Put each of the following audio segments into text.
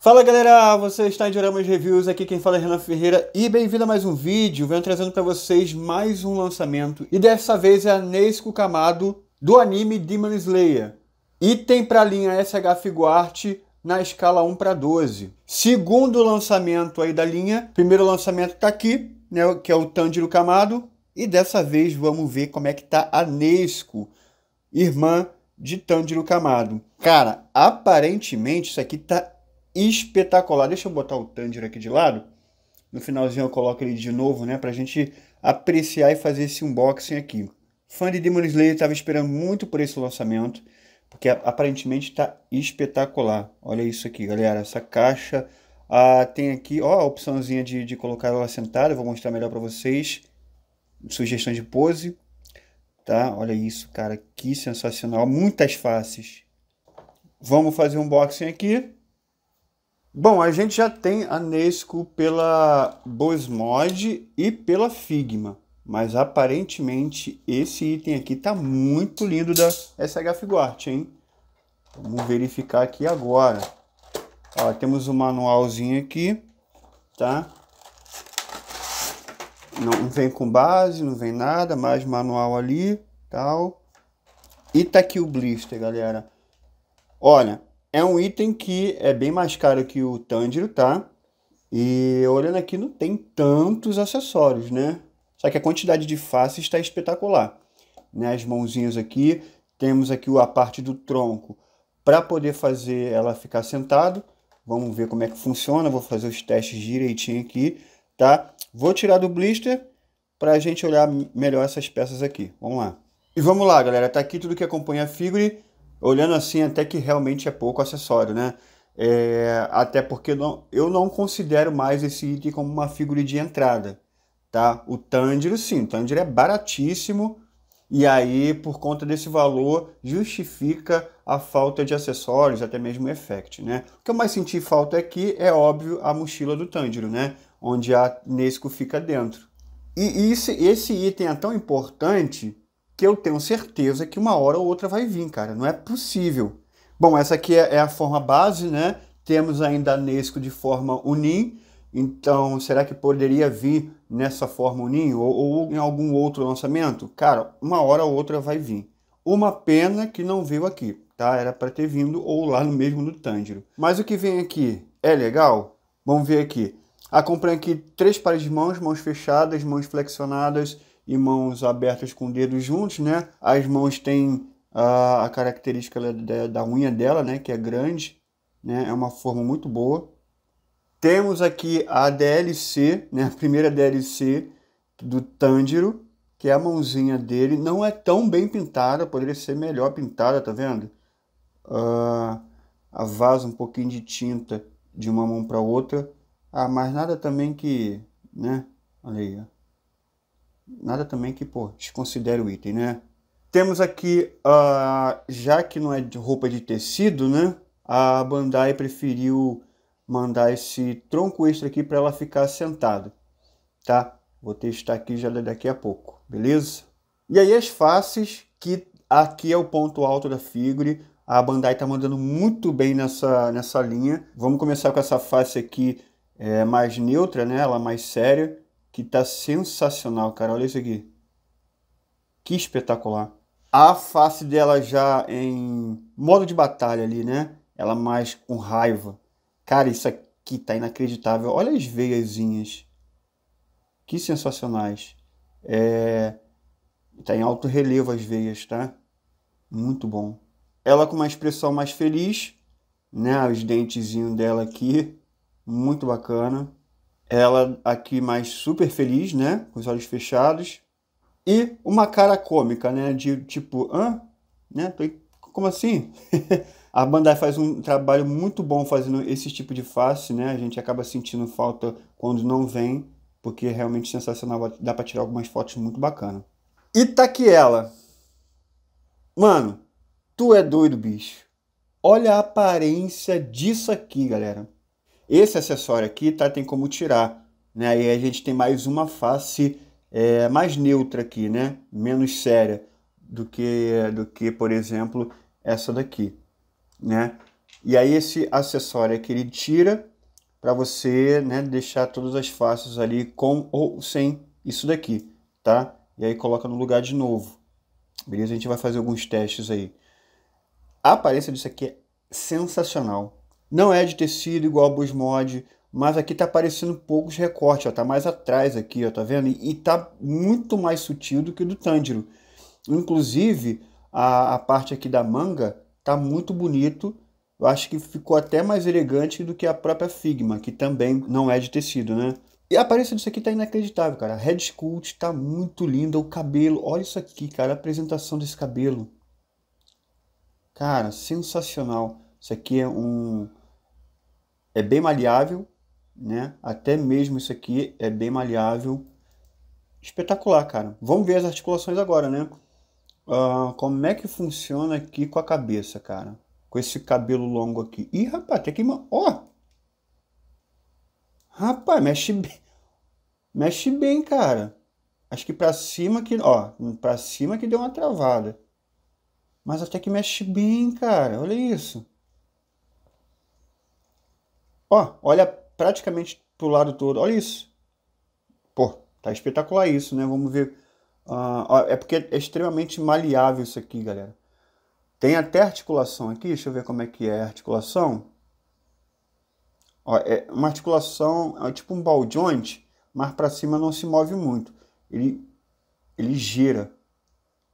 Fala galera, você está em Dioramas Reviews, aqui quem fala é Renan Ferreira e bem-vindo a mais um vídeo. Venho trazendo para vocês mais um lançamento e dessa vez é a Neisco Kamado do anime Demon Slayer. Item para a linha SH Figuarte na escala 1 para 12. Segundo lançamento aí da linha, primeiro lançamento está aqui, né, que é o Tanjiro Kamado e dessa vez vamos ver como é que está a Neisco, irmã de Tanjiro Kamado. Cara, aparentemente isso aqui tá espetacular. Deixa eu botar o Tanjiro aqui de lado. No finalzinho eu coloco ele de novo, né? Pra gente apreciar e fazer esse unboxing aqui. Fã de Demon Slayer estava esperando muito por esse lançamento, porque aparentemente está espetacular. Olha isso aqui, galera. Essa caixa ah, tem aqui ó, a opçãozinha de, de colocar ela sentada. vou mostrar melhor para vocês. Sugestão de pose. Tá? Olha isso, cara. Que sensacional. Muitas faces. Vamos fazer um unboxing aqui. Bom, a gente já tem a Nesco pela Bosmod e pela Figma, mas aparentemente esse item aqui tá muito lindo da SH Guard, hein? Vamos verificar aqui agora. Ó, temos o um manualzinho aqui, tá? Não vem com base, não vem nada, mais manual ali, tal. E tá aqui o blister, galera. Olha, é um item que é bem mais caro que o Tanjiro, tá? E olhando aqui, não tem tantos acessórios, né? Só que a quantidade de faces está espetacular. Né? As mãozinhas aqui, temos aqui a parte do tronco para poder fazer ela ficar sentado. Vamos ver como é que funciona, vou fazer os testes direitinho aqui, tá? Vou tirar do blister para a gente olhar melhor essas peças aqui. Vamos lá. E vamos lá, galera. Tá aqui tudo que acompanha a figure olhando assim, até que realmente é pouco acessório, né? É, até porque não, eu não considero mais esse item como uma figura de entrada, tá? O Tanjiro sim, o Tanjiro é baratíssimo e aí por conta desse valor justifica a falta de acessórios, até mesmo o effect, né? O que eu mais senti falta aqui é óbvio a mochila do Tanjiro, né? Onde a Nesco fica dentro. E, e esse, esse item é tão importante que eu tenho certeza que uma hora ou outra vai vir, cara. Não é possível. Bom, essa aqui é, é a forma base, né? Temos ainda a Nesco de forma unim. Então, será que poderia vir nessa forma unim ou, ou em algum outro lançamento? Cara, uma hora ou outra vai vir. Uma pena que não veio aqui, tá? Era para ter vindo ou lá no mesmo no Tanjiro. Mas o que vem aqui é legal? Vamos ver aqui. Acompanha aqui três pares de mãos, mãos fechadas, mãos flexionadas, e mãos abertas com dedos juntos, né? As mãos têm a, ah, a característica da, da, unha dela, né? Que é grande, né? É uma forma muito boa. Temos aqui a DLC, né? A primeira DLC do Tanjiro, que é a mãozinha dele. Não é tão bem pintada, poderia ser melhor pintada, tá vendo? Uh, a vaza um pouquinho de tinta de uma mão para outra. Ah, mas nada também que, né? Olha aí, ó. Nada também que, pô, desconsidere o item, né? Temos aqui, uh, já que não é de roupa de tecido, né? A Bandai preferiu mandar esse tronco extra aqui para ela ficar sentada, tá? Vou testar aqui já daqui a pouco, beleza? E aí as faces, que aqui é o ponto alto da figure, a Bandai tá mandando muito bem nessa, nessa linha. Vamos começar com essa face aqui é, mais neutra, né? Ela mais séria que tá sensacional, cara. Olha isso aqui. Que espetacular. A face dela já em modo de batalha ali, né? Ela mais com raiva. Cara, isso aqui tá inacreditável. Olha as veiazinhas. Que sensacionais. É... Tá em alto relevo as veias, tá? Muito bom. Ela com uma expressão mais feliz, né? Os dentezinhos dela aqui. Muito bacana. Ela aqui mais super feliz, né? Com os olhos fechados. E uma cara cômica, né? De tipo, hã? Né? Como assim? a Bandai faz um trabalho muito bom fazendo esse tipo de face, né? A gente acaba sentindo falta quando não vem, porque é realmente sensacional. Dá pra tirar algumas fotos muito bacanas E tá que ela. Mano, tu é doido, bicho. Olha a aparência disso aqui, galera. Esse acessório aqui tá, tem como tirar, né? Aí a gente tem mais uma face é, mais neutra aqui, né? Menos séria do que, do que, por exemplo, essa daqui, né? E aí esse acessório aqui é ele tira para você, né, deixar todas as faces ali com ou sem isso daqui, tá? E aí coloca no lugar de novo. Beleza? A gente vai fazer alguns testes aí. A aparência disso aqui é sensacional. Não é de tecido igual a Busmod, mas aqui está aparecendo poucos recortes, ó, tá mais atrás aqui, ó, tá vendo? E está muito mais sutil do que o do Tanjiro. Inclusive, a, a parte aqui da manga tá muito bonito. Eu acho que ficou até mais elegante do que a própria Figma, que também não é de tecido, né? E a aparência disso aqui tá inacreditável, cara. A Red Sculpt tá muito linda, o cabelo, olha isso aqui, cara, a apresentação desse cabelo. Cara, sensacional. Isso aqui é um é bem maleável, né? Até mesmo isso aqui é bem maleável. Espetacular, cara. Vamos ver as articulações agora, né? Uh, como é que funciona aqui com a cabeça, cara? Com esse cabelo longo aqui. Ih, rapaz, até que... Ó! Oh! Rapaz, mexe bem. Mexe bem, cara. Acho que pra cima que. Ó, pra cima que deu uma travada. Mas até que mexe bem, cara. Olha isso. Ó, olha praticamente para o lado todo. Olha isso. Pô, tá espetacular isso, né? Vamos ver. Uh, ó, é porque é extremamente maleável isso aqui, galera. Tem até articulação aqui. Deixa eu ver como é que é a articulação. Ó, é uma articulação, é tipo um ball joint, mas para cima não se move muito. Ele, ele gira,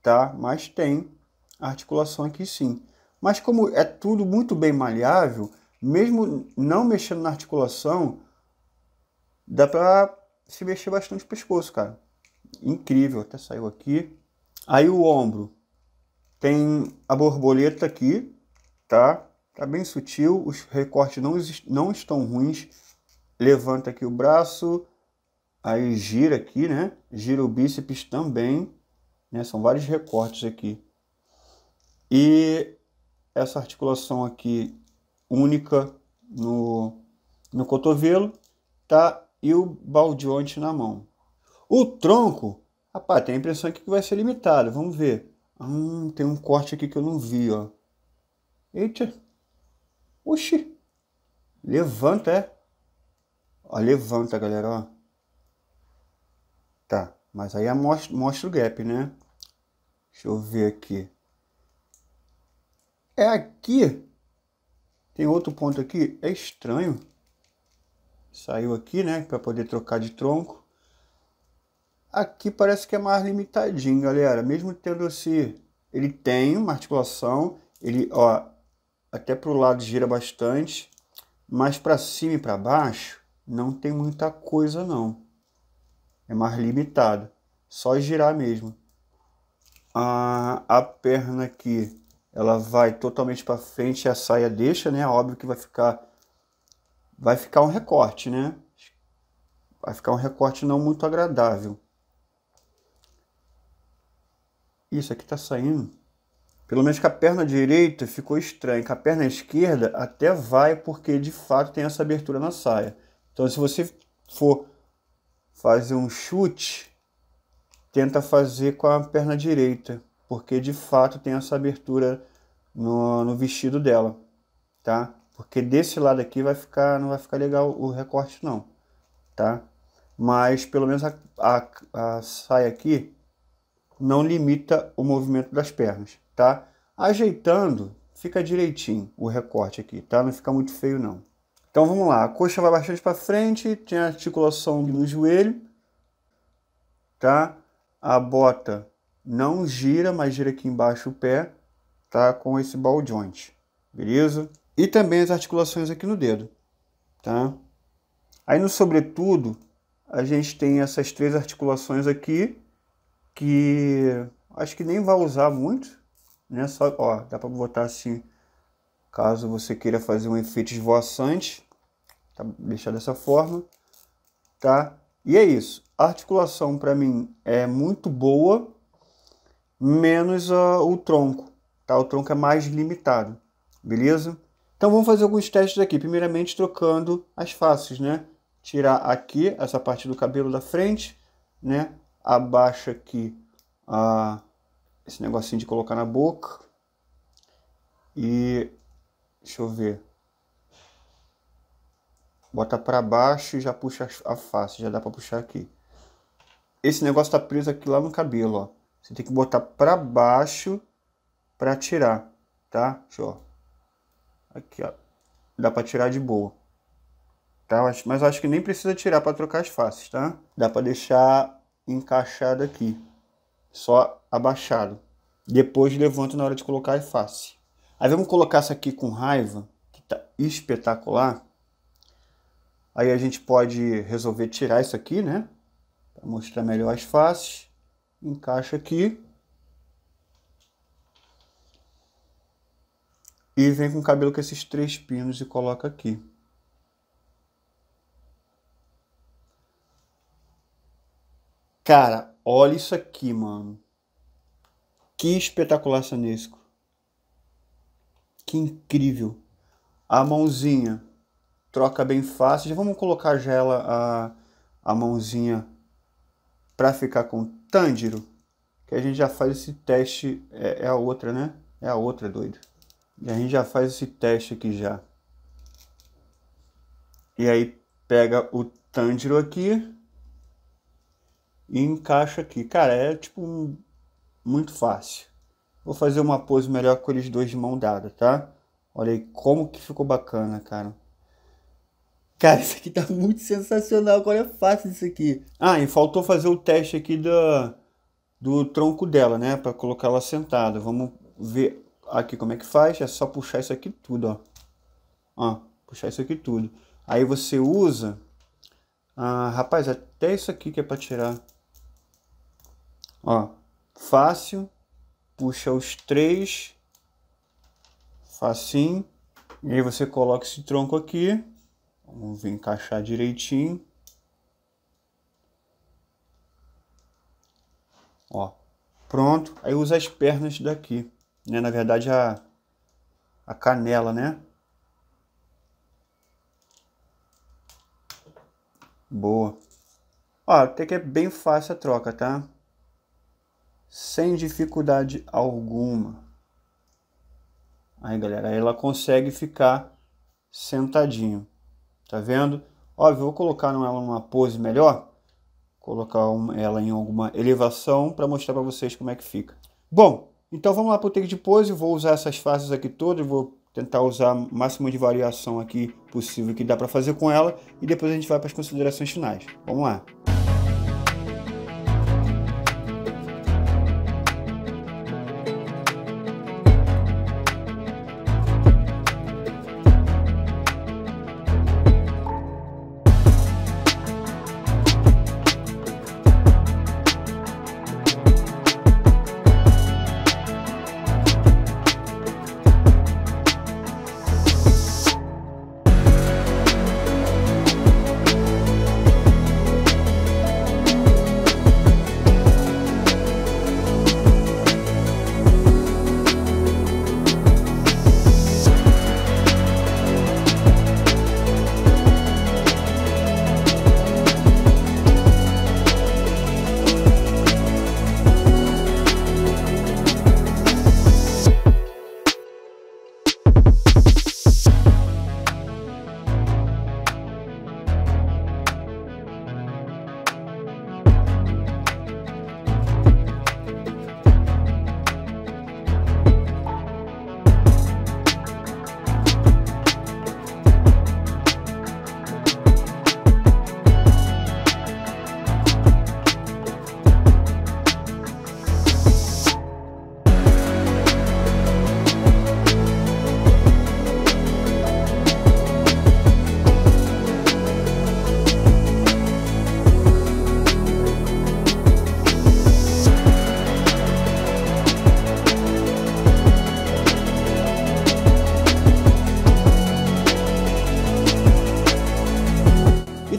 tá? Mas tem articulação aqui sim. Mas como é tudo muito bem maleável, mesmo não mexendo na articulação, dá pra se mexer bastante o pescoço, cara. Incrível, até saiu aqui. Aí o ombro. Tem a borboleta aqui, tá? Tá bem sutil, os recortes não, não estão ruins. Levanta aqui o braço, aí gira aqui, né? Gira o bíceps também, né? São vários recortes aqui. E essa articulação aqui única no, no cotovelo, tá? E o baldeonte na mão. O tronco, rapaz, tem a impressão que vai ser limitado. Vamos ver. Hum, tem um corte aqui que eu não vi, ó. Eita. Oxi. Levanta, é? Ó, levanta, galera, ó. Tá, mas aí é mostra, mostra o gap, né? Deixa eu ver aqui. É aqui tem outro ponto aqui, é estranho. Saiu aqui, né, para poder trocar de tronco. Aqui parece que é mais limitadinho, galera. Mesmo tendo esse... Ele tem uma articulação, ele, ó, até para o lado gira bastante, mas para cima e para baixo não tem muita coisa não. É mais limitado, só girar mesmo. Ah, a perna aqui ela vai totalmente para frente e a saia deixa, né? Óbvio que vai ficar vai ficar um recorte, né? Vai ficar um recorte não muito agradável. Isso aqui tá saindo. Pelo menos com a perna direita ficou estranho. Com a perna esquerda até vai, porque de fato tem essa abertura na saia. Então, se você for fazer um chute, tenta fazer com a perna direita, porque de fato tem essa abertura no, no vestido dela, tá? Porque desse lado aqui vai ficar, não vai ficar legal o recorte não, tá? Mas pelo menos a, a, a saia aqui não limita o movimento das pernas, tá? Ajeitando, fica direitinho o recorte aqui, tá? Não fica muito feio não. Então vamos lá, a coxa vai bastante para frente, tem a articulação no joelho, tá? A bota não gira, mas gira aqui embaixo o pé tá? Com esse ball joint, beleza? E também as articulações aqui no dedo, tá? Aí no sobretudo, a gente tem essas três articulações aqui, que acho que nem vai usar muito, né? Só, ó, dá para botar assim, caso você queira fazer um efeito esvoaçante, tá? deixar dessa forma, tá? E é isso. A articulação para mim é muito boa, menos uh, o tronco, tá? O tronco é mais limitado, beleza? Então vamos fazer alguns testes aqui. Primeiramente trocando as faces, né? Tirar aqui essa parte do cabelo da frente, né? Abaixa aqui a esse negocinho de colocar na boca. E deixa eu ver. Bota para baixo e já puxa a face, já dá para puxar aqui. Esse negócio tá preso aqui lá no cabelo, ó. Você tem que botar para baixo para tirar, tá? Só. Aqui, ó. Dá para tirar de boa. Tá? Mas acho que nem precisa tirar para trocar as faces, tá? Dá para deixar encaixado aqui. Só abaixado. Depois levanto na hora de colocar a face. Aí vamos colocar essa aqui com raiva, que tá espetacular. Aí a gente pode resolver tirar isso aqui, né? Para mostrar melhor as faces. Encaixa aqui. E vem com o cabelo com esses três pinos e coloca aqui. Cara, olha isso aqui, mano. Que espetacular sanesco. Que incrível. A mãozinha troca bem fácil. Já vamos colocar já ela a, a mãozinha para ficar com Tandiro. Que a gente já faz esse teste. É, é a outra, né? É a outra, doido. E a gente já faz esse teste aqui já. E aí pega o Tanjiro aqui e encaixa aqui. Cara, é tipo muito fácil. Vou fazer uma pose melhor com eles dois de mão dada, tá? Olha aí como que ficou bacana, cara. Cara, isso aqui tá muito sensacional. Olha, é fácil isso aqui. Ah, e faltou fazer o teste aqui do, do tronco dela, né? Pra colocar ela sentada. Vamos ver aqui como é que faz? É só puxar isso aqui tudo, ó. Ó, puxar isso aqui tudo. Aí você usa... Ah, rapaz, até isso aqui que é para tirar. Ó, fácil. Puxa os três. Facinho. E aí você coloca esse tronco aqui. Vamos encaixar direitinho. Ó, pronto. Aí usa as pernas daqui né? Na verdade, a, a canela, né? Boa. Ó, até que é bem fácil a troca, tá? Sem dificuldade alguma. Aí, galera, aí ela consegue ficar sentadinho. Tá vendo? Ó, vou colocar ela numa pose melhor. Colocar ela em alguma elevação para mostrar para vocês como é que fica. Bom, então vamos lá para o take de pose, vou usar essas faces aqui todas, vou tentar usar o máximo de variação aqui possível que dá para fazer com ela e depois a gente vai para as considerações finais. Vamos lá.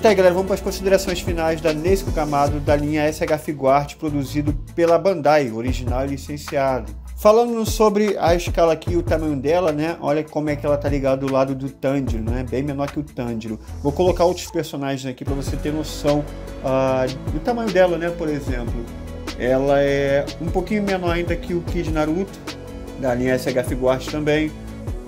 Então, galera, vamos para as considerações finais da Nesco Camado da linha SH Figuart, produzido pela Bandai, original e licenciado. Falando sobre a escala aqui, o tamanho dela, né? Olha como é que ela tá ligada do lado do Tandiro, né? Bem menor que o Tandiro. Vou colocar outros personagens aqui para você ter noção uh, do tamanho dela, né? Por exemplo, ela é um pouquinho menor ainda que o Kid Naruto, da linha SH Figuarte também.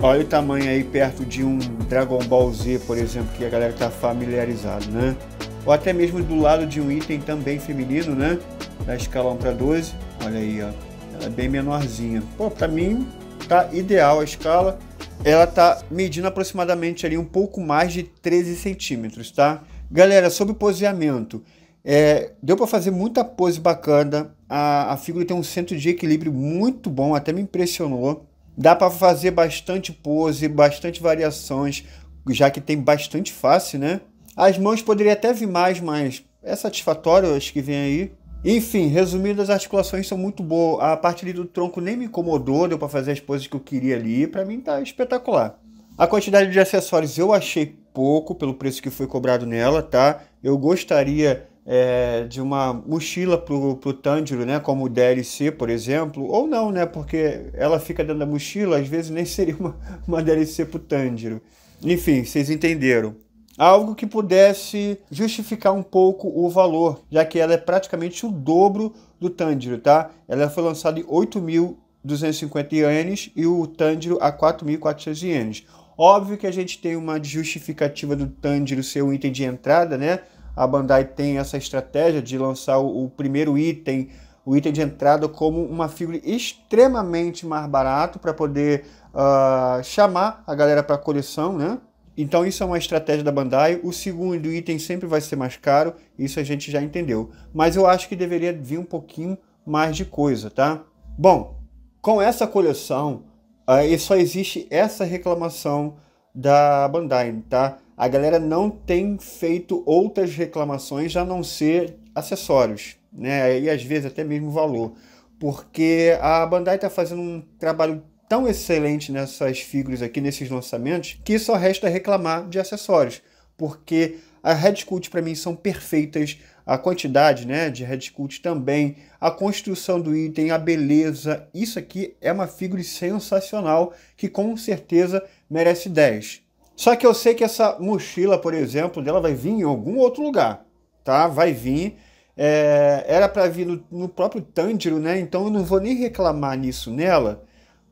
Olha o tamanho aí perto de um Dragon Ball Z, por exemplo, que a galera está familiarizado, né? Ou até mesmo do lado de um item também feminino, né? Da escala 1 para 12. Olha aí, ó. Ela é bem menorzinha. Pô, para mim tá ideal a escala. Ela tá medindo aproximadamente ali um pouco mais de 13 centímetros, tá? Galera, sobre poseamento. É, deu para fazer muita pose bacana. A, a figura tem um centro de equilíbrio muito bom, até me impressionou. Dá para fazer bastante pose, bastante variações, já que tem bastante face, né? As mãos poderia até vir mais, mas é satisfatório acho que vem aí. Enfim, resumindo, as articulações são muito boas. A parte ali do tronco nem me incomodou, deu para fazer as poses que eu queria ali. Para mim tá espetacular. A quantidade de acessórios eu achei pouco pelo preço que foi cobrado nela, tá? Eu gostaria é, de uma mochila para o Tanjiro, né, como DLC, por exemplo, ou não, né, porque ela fica dentro da mochila, às vezes nem seria uma, uma DLC para o Tanjiro. Enfim, vocês entenderam. Algo que pudesse justificar um pouco o valor, já que ela é praticamente o dobro do Tanjiro, tá? Ela foi lançada em 8.250 ienes e o Tanjiro a 4.400 ienes. Óbvio que a gente tem uma justificativa do Tanjiro ser um item de entrada, né? a Bandai tem essa estratégia de lançar o, o primeiro item, o item de entrada, como uma figura extremamente mais barato para poder uh, chamar a galera para a coleção, né? Então isso é uma estratégia da Bandai. O segundo item sempre vai ser mais caro, isso a gente já entendeu. Mas eu acho que deveria vir um pouquinho mais de coisa, tá? Bom, com essa coleção, uh, só existe essa reclamação da Bandai, tá? a galera não tem feito outras reclamações a não ser acessórios, né? E às vezes até mesmo valor, porque a Bandai está fazendo um trabalho tão excelente nessas figuras aqui, nesses lançamentos, que só resta reclamar de acessórios, porque a Red Cult para mim são perfeitas, a quantidade né, de Red Cult também, a construção do item, a beleza, isso aqui é uma figura sensacional que com certeza merece 10. Só que eu sei que essa mochila, por exemplo, dela vai vir em algum outro lugar, tá? Vai vir. É, era para vir no, no, próprio Tanjiro, né? Então eu não vou nem reclamar nisso nela,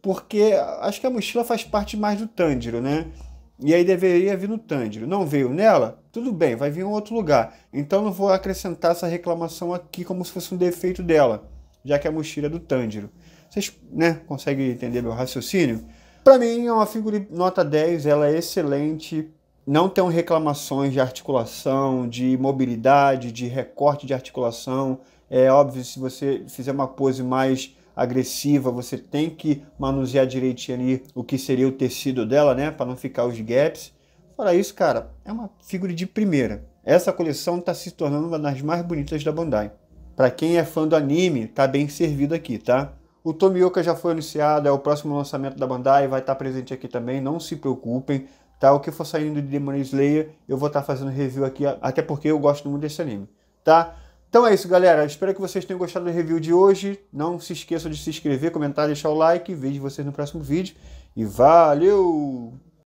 porque acho que a mochila faz parte mais do Tanjiro, né? E aí deveria vir no Tanjiro. Não veio nela? Tudo bem, vai vir em outro lugar. Então não vou acrescentar essa reclamação aqui como se fosse um defeito dela, já que a mochila é do Tanjiro. Vocês né, conseguem entender meu raciocínio? Para mim é uma figura nota 10, ela é excelente, não tem reclamações de articulação, de mobilidade, de recorte de articulação. É óbvio, se você fizer uma pose mais agressiva, você tem que manusear direitinho ali o que seria o tecido dela, né? Para não ficar os gaps. Fora isso, cara, é uma figura de primeira. Essa coleção está se tornando uma das mais bonitas da Bandai. Para quem é fã do anime, tá bem servido aqui, tá? O Tomioka já foi anunciado, é o próximo lançamento da Bandai, vai estar presente aqui também, não se preocupem. Tá? O que for saindo de Demon Slayer, eu vou estar fazendo review aqui, até porque eu gosto muito desse anime, tá? Então é isso, galera. Espero que vocês tenham gostado do review de hoje. Não se esqueçam de se inscrever, comentar, deixar o like. Vejo vocês no próximo vídeo. E valeu!